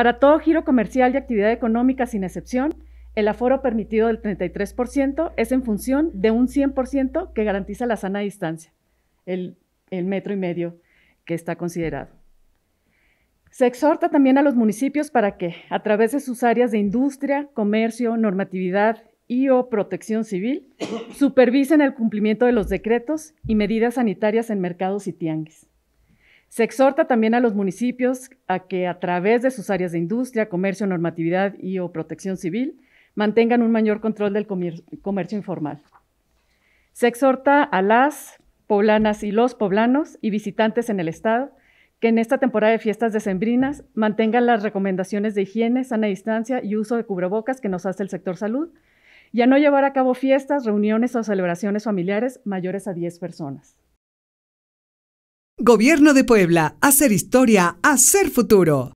Para todo giro comercial y actividad económica sin excepción, el aforo permitido del 33% es en función de un 100% que garantiza la sana distancia, el, metro y medio que está considerado. Se exhorta también a los municipios para que, a través de sus áreas de industria, comercio, normatividad y o protección civil, supervisen el cumplimiento de los decretos y medidas sanitarias en mercados y tianguis. Se exhorta también a los municipios a que a través de sus áreas de industria, comercio, normatividad y o protección civil mantengan un mayor control del comercio, informal. Se exhorta a las poblanas y los poblanos y visitantes en el Estado que en esta temporada de fiestas decembrinas mantengan las recomendaciones de higiene, sana distancia y uso de cubrebocas que nos hace el sector salud, y a no llevar a cabo fiestas, reuniones o celebraciones familiares mayores a 10 personas. Gobierno de Puebla, hacer historia, hacer futuro.